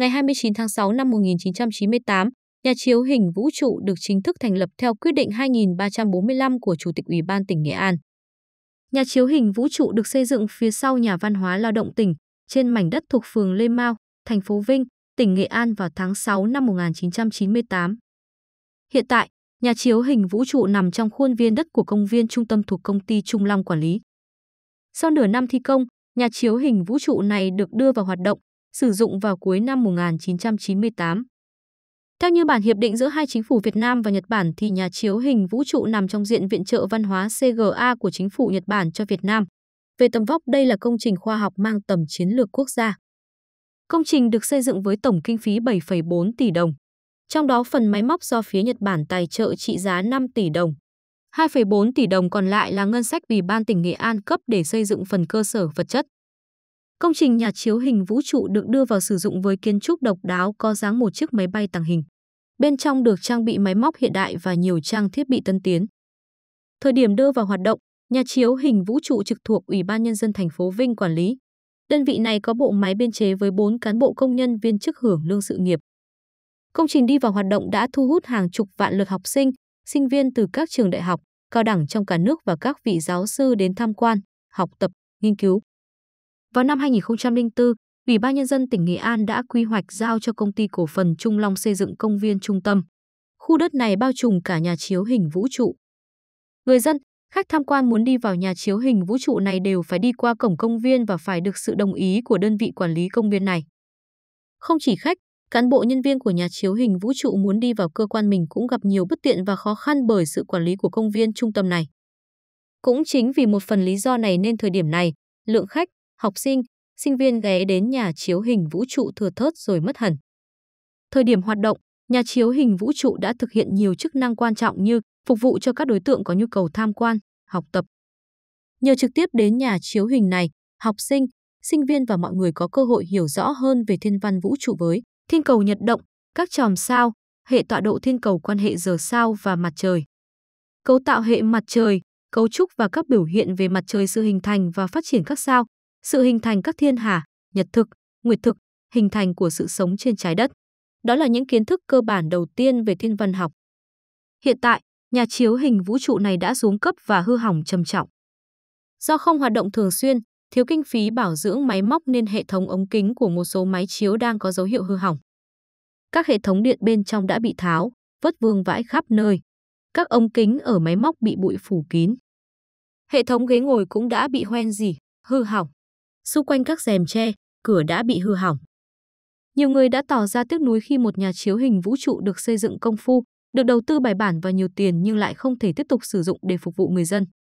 ngày 29 tháng 6 năm 1998, nhà chiếu hình vũ trụ được chính thức thành lập theo quyết định 2345 của Chủ tịch Ủy ban tỉnh Nghệ An. Nhà chiếu hình vũ trụ được xây dựng phía sau nhà văn hóa lao động tỉnh, trên mảnh đất thuộc phường Lê Mau, thành phố Vinh, tỉnh Nghệ An vào tháng 6 năm 1998. Hiện tại, nhà chiếu hình vũ trụ nằm trong khuôn viên đất của công viên trung tâm thuộc công ty Trung Long quản lý. Sau nửa năm thi công, nhà chiếu hình vũ trụ này được đưa vào hoạt động, sử dụng vào cuối năm 1998. Theo như bản hiệp định giữa hai chính phủ Việt Nam và Nhật Bản thì nhà chiếu hình vũ trụ nằm trong diện viện trợ văn hóa CGA của chính phủ Nhật Bản cho Việt Nam. Về tầm vóc đây là công trình khoa học mang tầm chiến lược quốc gia. Công trình được xây dựng với tổng kinh phí 7,4 tỷ đồng. Trong đó phần máy móc do phía Nhật Bản tài trợ trị giá 5 tỷ đồng. 2,4 tỷ đồng còn lại là ngân sách Ủy ban tỉnh Nghệ An cấp để xây dựng phần cơ sở vật chất. Công trình nhà chiếu hình vũ trụ được đưa vào sử dụng với kiến trúc độc đáo có dáng một chiếc máy bay tàng hình. Bên trong được trang bị máy móc hiện đại và nhiều trang thiết bị tân tiến. Thời điểm đưa vào hoạt động, nhà chiếu hình vũ trụ trực thuộc Ủy ban Nhân dân thành phố Vinh quản lý. Đơn vị này có bộ máy biên chế với 4 cán bộ công nhân viên chức hưởng lương sự nghiệp. Công trình đi vào hoạt động đã thu hút hàng chục vạn lượt học sinh, sinh viên từ các trường đại học, cao đẳng trong cả nước và các vị giáo sư đến tham quan, học tập, nghiên cứu. Vào năm 2004, Ủy ban Nhân dân tỉnh Nghệ An đã quy hoạch giao cho công ty cổ phần Trung Long xây dựng công viên trung tâm. Khu đất này bao trùm cả nhà chiếu hình vũ trụ. Người dân, khách tham quan muốn đi vào nhà chiếu hình vũ trụ này đều phải đi qua cổng công viên và phải được sự đồng ý của đơn vị quản lý công viên này. Không chỉ khách, cán bộ nhân viên của nhà chiếu hình vũ trụ muốn đi vào cơ quan mình cũng gặp nhiều bất tiện và khó khăn bởi sự quản lý của công viên trung tâm này. Cũng chính vì một phần lý do này nên thời điểm này, lượng khách, học sinh, sinh viên ghé đến nhà chiếu hình vũ trụ thừa thớt rồi mất hẳn. Thời điểm hoạt động, nhà chiếu hình vũ trụ đã thực hiện nhiều chức năng quan trọng như phục vụ cho các đối tượng có nhu cầu tham quan, học tập. Nhờ trực tiếp đến nhà chiếu hình này, học sinh, sinh viên và mọi người có cơ hội hiểu rõ hơn về thiên văn vũ trụ với thiên cầu nhật động, các chòm sao, hệ tọa độ thiên cầu quan hệ giờ sao và mặt trời. Cấu tạo hệ mặt trời, cấu trúc và các biểu hiện về mặt trời sự hình thành và phát triển các sao, sự hình thành các thiên hà, nhật thực, nguyệt thực, hình thành của sự sống trên trái đất. Đó là những kiến thức cơ bản đầu tiên về thiên văn học. Hiện tại, nhà chiếu hình vũ trụ này đã xuống cấp và hư hỏng trầm trọng. Do không hoạt động thường xuyên, thiếu kinh phí bảo dưỡng máy móc nên hệ thống ống kính của một số máy chiếu đang có dấu hiệu hư hỏng. Các hệ thống điện bên trong đã bị tháo, vất vương vãi khắp nơi. Các ống kính ở máy móc bị bụi phủ kín. Hệ thống ghế ngồi cũng đã bị hoen dỉ, hư hỏng xung quanh các rèm tre, cửa đã bị hư hỏng. Nhiều người đã tỏ ra tiếc nuối khi một nhà chiếu hình vũ trụ được xây dựng công phu, được đầu tư bài bản và nhiều tiền nhưng lại không thể tiếp tục sử dụng để phục vụ người dân.